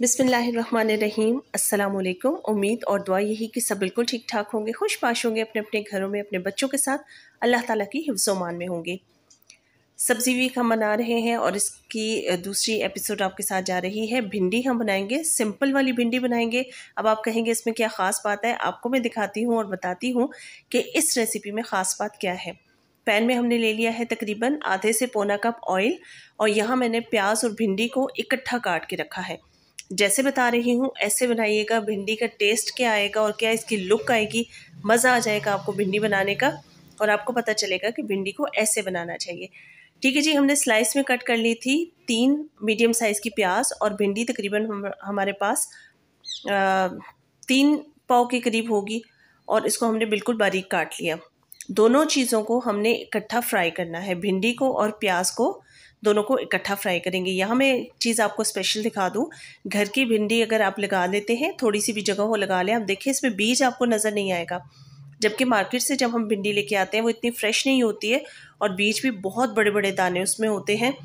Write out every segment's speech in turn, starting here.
बिसमीम अल्लाम उम्मीद और दुआ यही कि सब बिल्कुल ठीक ठाक होंगे खुश पाश होंगे अपने अपने घरों में अपने बच्चों के साथ अल्लाह ताला की हिफ्जोमान में होंगे सब्ज़ी वीक हम बना रहे हैं और इसकी दूसरी एपिसोड आपके साथ जा रही है भिंडी हम बनाएंगे सिंपल वाली भिंडी बनाएंगे अब आप कहेंगे इसमें क्या ख़ास बात है आपको मैं दिखाती हूँ और बताती हूँ कि इस रेसिपी में ख़ास बात क्या है पैन में हमने ले लिया है तकरीबन आधे से पौना कप ऑयल और यहाँ मैंने प्याज और भिंडी को इकट्ठा काट के रखा है जैसे बता रही हूँ ऐसे बनाइएगा भिंडी का टेस्ट क्या आएगा और क्या इसकी लुक आएगी मज़ा आ जाएगा आपको भिंडी बनाने का और आपको पता चलेगा कि भिंडी को ऐसे बनाना चाहिए ठीक है जी हमने स्लाइस में कट कर ली थी तीन मीडियम साइज़ की प्याज और भिंडी तकरीबन हम हमारे पास आ, तीन पाव के करीब होगी और इसको हमने बिल्कुल बारीक काट लिया दोनों चीज़ों को हमने इकट्ठा फ्राई करना है भिंडी को और प्याज को दोनों को इकट्ठा फ्राई करेंगे यहाँ मैं चीज़ आपको स्पेशल दिखा दूँ घर की भिंडी अगर आप लगा लेते हैं थोड़ी सी भी जगह हो लगा लें आप देखें इसमें बीज आपको नज़र नहीं आएगा जबकि मार्केट से जब हम भिंडी लेके आते हैं वो इतनी फ्रेश नहीं होती है और बीज भी बहुत बड़े बड़े दाने उसमें होते हैं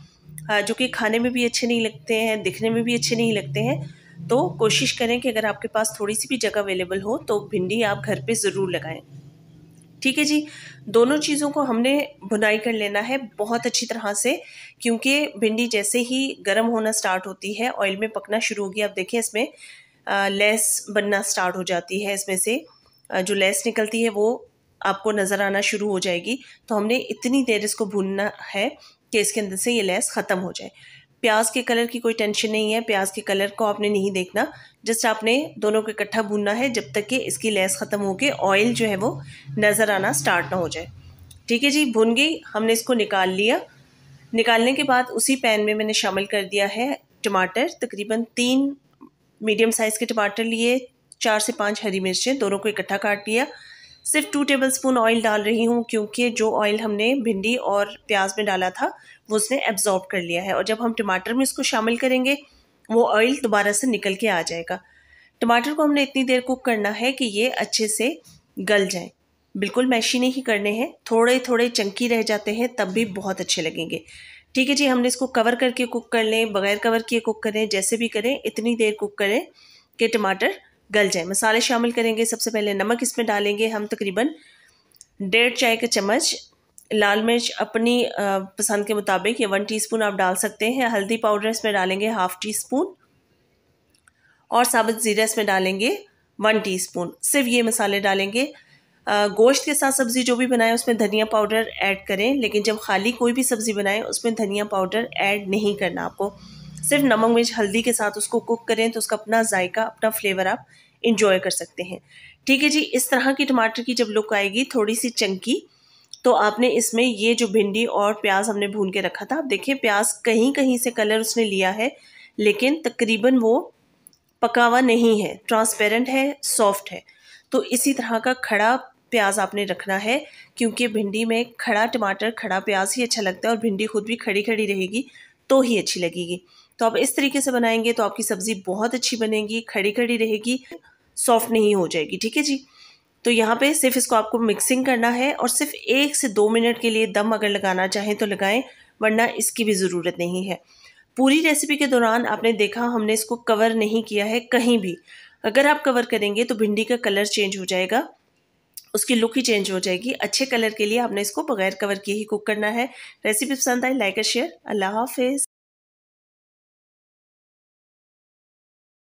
हाँ, जो कि खाने में भी अच्छे नहीं लगते हैं दिखने में भी अच्छे नहीं लगते हैं तो कोशिश करें कि अगर आपके पास थोड़ी सी भी जगह अवेलेबल हो तो भिंडी आप घर पे ज़रूर लगाएं ठीक है जी दोनों चीज़ों को हमने भुनाई कर लेना है बहुत अच्छी तरह से क्योंकि भिंडी जैसे ही गर्म होना स्टार्ट होती है ऑयल में पकना शुरू होगी आप देखें इसमें लेस बनना स्टार्ट हो जाती है इसमें से जो लेस निकलती है वो आपको नज़र आना शुरू हो जाएगी तो हमने इतनी देर इसको भूनना है कि इसके अंदर से ये लेस ख़त्म हो जाए प्याज के कलर की कोई टेंशन नहीं है प्याज के कलर को आपने नहीं देखना जस्ट आपने दोनों को इकट्ठा भूनना है जब तक कि इसकी लेस ख़त्म हो के ऑयल जो है वो नज़र आना स्टार्ट ना हो जाए ठीक है जी भुन गई हमने इसको निकाल लिया निकालने के बाद उसी पैन में मैंने शामिल कर दिया है टमाटर तकरीबन तीन मीडियम साइज़ के टमाटर लिए चार से पाँच हरी मिर्चें दोनों को इकट्ठा काट लिया सिर्फ टू टेबल स्पून ऑयल डाल रही हूँ क्योंकि जो ऑयल हमने भिंडी और प्याज में डाला था वो उसने एब्जॉर्ब कर लिया है और जब हम टमाटर में इसको शामिल करेंगे वो ऑयल दोबारा से निकल के आ जाएगा टमाटर को हमने इतनी देर कुक करना है कि ये अच्छे से गल जाए बिल्कुल मैशी नहीं करने हैं थोड़े थोड़े चंकी रह जाते हैं तब भी बहुत अच्छे लगेंगे ठीक है जी हमने इसको कवर करके कुक कर लें बगैर कवर किए कुक करें जैसे भी करें इतनी देर कुक करें कि टमाटर गल जाए मसाले शामिल करेंगे सबसे पहले नमक इसमें डालेंगे हम तकरीबन डेढ़ चाय का चम्मच लाल मिर्च अपनी पसंद के मुताबिक या वन टीस्पून आप डाल सकते हैं हल्दी पाउडर इसमें डालेंगे हाफ़ टी स्पून और साबुत ज़ीरा इसमें डालेंगे वन टीस्पून सिर्फ ये मसाले डालेंगे गोश्त के साथ सब्ज़ी जो भी बनाएं उसमें धनिया पाउडर ऐड करें लेकिन जब खाली कोई भी सब्ज़ी बनाएं उसमें धनिया पाउडर ऐड नहीं करना आपको सिर्फ नमक मिर्च हल्दी के साथ उसको कुक करें तो उसका अपना जायका अपना फ्लेवर आप इंजॉय कर सकते हैं ठीक है जी इस तरह की टमाटर की जब लुक आएगी थोड़ी सी चंकी तो आपने इसमें ये जो भिंडी और प्याज हमने भून के रखा था आप देखिए प्याज कहीं कहीं से कलर उसने लिया है लेकिन तकरीबन वो पकावा नहीं है ट्रांसपेरेंट है सॉफ्ट है तो इसी तरह का खड़ा प्याज आपने रखना है क्योंकि भिंडी में खड़ा टमाटर खड़ा प्याज ही अच्छा लगता है और भिंडी खुद भी खड़ी खड़ी रहेगी तो ही अच्छी लगेगी तो आप इस तरीके से बनाएंगे तो आपकी सब्ज़ी बहुत अच्छी बनेगी खड़ी खड़ी रहेगी सॉफ्ट नहीं हो जाएगी ठीक है जी तो यहाँ पे सिर्फ इसको आपको मिक्सिंग करना है और सिर्फ एक से दो मिनट के लिए दम अगर लगाना चाहें तो लगाएं वरना इसकी भी ज़रूरत नहीं है पूरी रेसिपी के दौरान आपने देखा हमने इसको कवर नहीं किया है कहीं भी अगर आप कवर करेंगे तो भिंडी का कलर चेंज हो जाएगा उसकी लुक ही चेंज हो जाएगी अच्छे कलर के लिए आपने इसको बगैर कवर किए ही कुक करना है रेसिपी पसंद आई लाइक एंड शेयर अल्लाह हाफिज़